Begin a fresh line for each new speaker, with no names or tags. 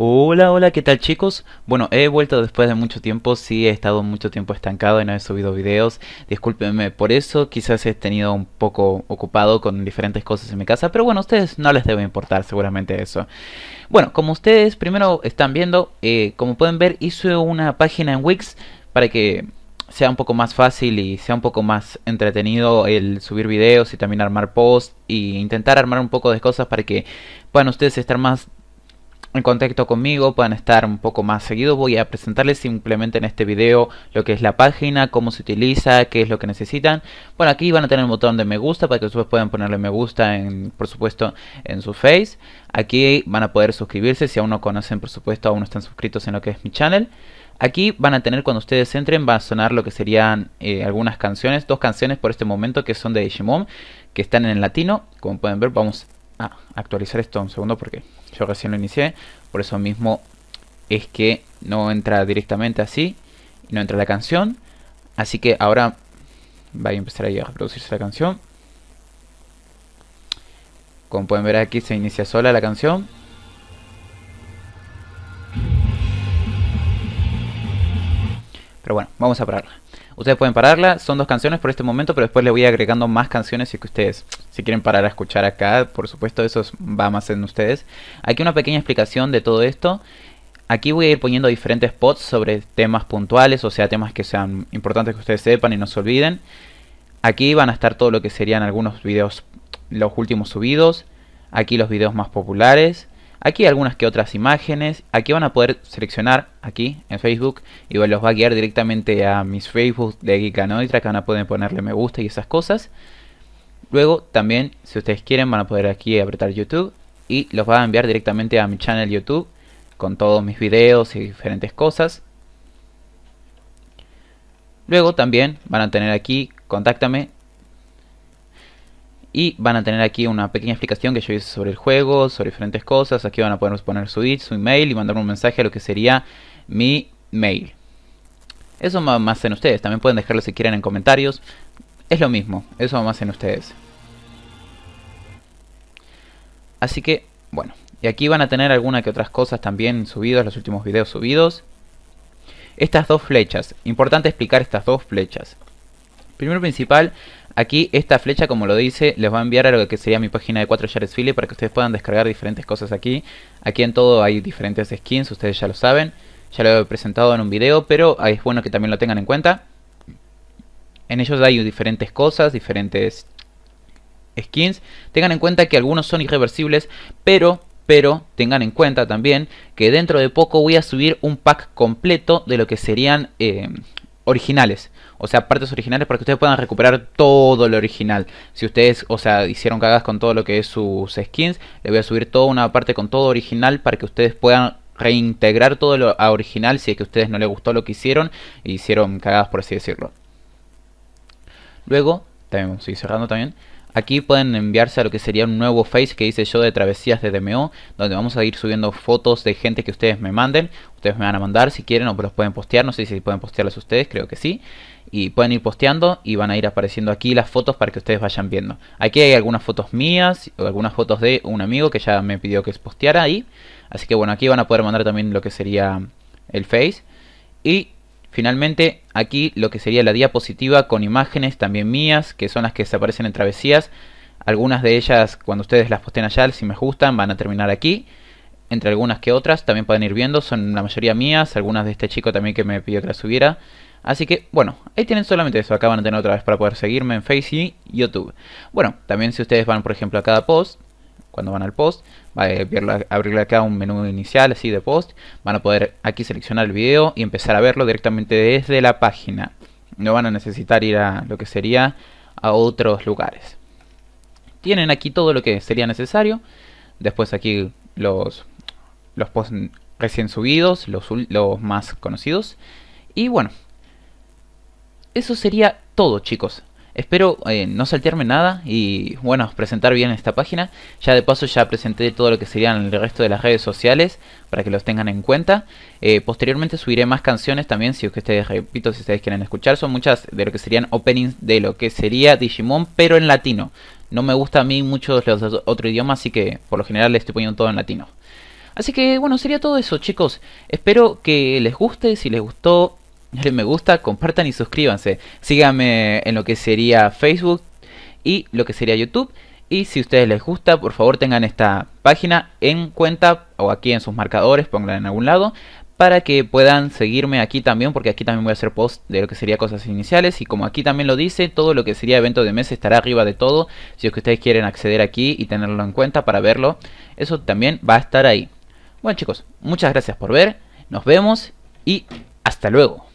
Hola, hola, ¿qué tal chicos? Bueno, he vuelto después de mucho tiempo, sí he estado mucho tiempo estancado y no he subido videos, discúlpenme por eso, quizás he tenido un poco ocupado con diferentes cosas en mi casa, pero bueno, a ustedes no les debe importar seguramente eso. Bueno, como ustedes primero están viendo, eh, como pueden ver hice una página en Wix para que sea un poco más fácil y sea un poco más entretenido el subir videos y también armar posts y intentar armar un poco de cosas para que puedan ustedes estar más en contacto conmigo, puedan estar un poco más seguidos. Voy a presentarles simplemente en este video lo que es la página, cómo se utiliza, qué es lo que necesitan. Bueno, aquí van a tener el botón de me gusta para que ustedes puedan ponerle me gusta, en, por supuesto, en su face. Aquí van a poder suscribirse si aún no conocen, por supuesto, aún no están suscritos en lo que es mi channel. Aquí van a tener cuando ustedes entren, va a sonar lo que serían eh, algunas canciones, dos canciones por este momento que son de Digimon, que están en el latino. Como pueden ver, vamos a Ah, actualizar esto un segundo porque yo recién lo inicié. Por eso mismo es que no entra directamente así. no entra la canción. Así que ahora va a empezar a reproducirse la canción. Como pueden ver aquí se inicia sola la canción. Pero bueno, vamos a pararla. Ustedes pueden pararla, son dos canciones por este momento, pero después le voy agregando más canciones si que ustedes si quieren parar a escuchar acá, por supuesto eso va más en ustedes. Aquí una pequeña explicación de todo esto. Aquí voy a ir poniendo diferentes spots sobre temas puntuales, o sea, temas que sean importantes que ustedes sepan y no se olviden. Aquí van a estar todo lo que serían algunos videos, los últimos subidos. Aquí los videos más populares. Aquí hay algunas que otras imágenes. Aquí van a poder seleccionar aquí en Facebook. Y los va a guiar directamente a mis Facebook de Geekanoitra. Que van a poder ponerle me gusta y esas cosas. Luego también, si ustedes quieren, van a poder aquí apretar YouTube. Y los va a enviar directamente a mi channel YouTube. Con todos mis videos y diferentes cosas. Luego también van a tener aquí, contáctame, y van a tener aquí una pequeña explicación que yo hice sobre el juego, sobre diferentes cosas. Aquí van a poder poner su it, su email y mandar un mensaje a lo que sería mi mail. Eso más en ustedes. También pueden dejarlo si quieren en comentarios. Es lo mismo. Eso más en ustedes. Así que, bueno. Y aquí van a tener alguna que otras cosas también subidas, los últimos videos subidos. Estas dos flechas. Importante explicar estas dos flechas. Primero principal, Aquí esta flecha, como lo dice, les va a enviar a lo que sería mi página de 4 Yards Philly para que ustedes puedan descargar diferentes cosas aquí. Aquí en todo hay diferentes skins, ustedes ya lo saben. Ya lo he presentado en un video, pero ah, es bueno que también lo tengan en cuenta. En ellos hay diferentes cosas, diferentes skins. Tengan en cuenta que algunos son irreversibles, pero pero tengan en cuenta también que dentro de poco voy a subir un pack completo de lo que serían eh, originales. O sea, partes originales para que ustedes puedan recuperar todo lo original. Si ustedes, o sea, hicieron cagadas con todo lo que es sus skins, le voy a subir toda una parte con todo original para que ustedes puedan reintegrar todo lo original si es que a ustedes no les gustó lo que hicieron y hicieron cagadas por así decirlo. Luego también estoy cerrando también. Aquí pueden enviarse a lo que sería un nuevo face que hice yo de travesías de DMO, donde vamos a ir subiendo fotos de gente que ustedes me manden. Ustedes me van a mandar si quieren o los pueden postear, no sé si pueden postearlas ustedes, creo que sí. Y pueden ir posteando y van a ir apareciendo aquí las fotos para que ustedes vayan viendo. Aquí hay algunas fotos mías, o algunas fotos de un amigo que ya me pidió que posteara ahí. Así que bueno, aquí van a poder mandar también lo que sería el face. Y Finalmente, aquí lo que sería la diapositiva con imágenes también mías, que son las que se aparecen en travesías. Algunas de ellas, cuando ustedes las posten allá, si me gustan, van a terminar aquí. Entre algunas que otras, también pueden ir viendo, son la mayoría mías, algunas de este chico también que me pidió que las subiera. Así que, bueno, ahí tienen solamente eso, acá van a tener otra vez para poder seguirme en Face y YouTube. Bueno, también si ustedes van, por ejemplo, a cada post, cuando van al post, va a abrirle, acá un menú inicial así de post, van a poder aquí seleccionar el video y empezar a verlo directamente desde la página. No van a necesitar ir a lo que sería a otros lugares. Tienen aquí todo lo que sería necesario. Después aquí los, los posts recién subidos, los, los más conocidos. Y bueno, eso sería todo chicos. Espero eh, no saltearme nada y bueno, presentar bien esta página. Ya de paso ya presenté todo lo que serían el resto de las redes sociales para que los tengan en cuenta. Eh, posteriormente subiré más canciones también, si ustedes, repito, si ustedes quieren escuchar. Son muchas de lo que serían openings de lo que sería Digimon, pero en latino. No me gusta a mí mucho los otro idioma, así que por lo general les estoy poniendo todo en latino. Así que bueno, sería todo eso chicos. Espero que les guste, si les gustó denle me gusta, compartan y suscríbanse. Síganme en lo que sería Facebook y lo que sería YouTube. Y si a ustedes les gusta, por favor tengan esta página en cuenta o aquí en sus marcadores, pónganla en algún lado, para que puedan seguirme aquí también, porque aquí también voy a hacer post de lo que sería cosas iniciales. Y como aquí también lo dice, todo lo que sería evento de mes estará arriba de todo. Si es que ustedes quieren acceder aquí y tenerlo en cuenta para verlo, eso también va a estar ahí. Bueno chicos, muchas gracias por ver, nos vemos y hasta luego.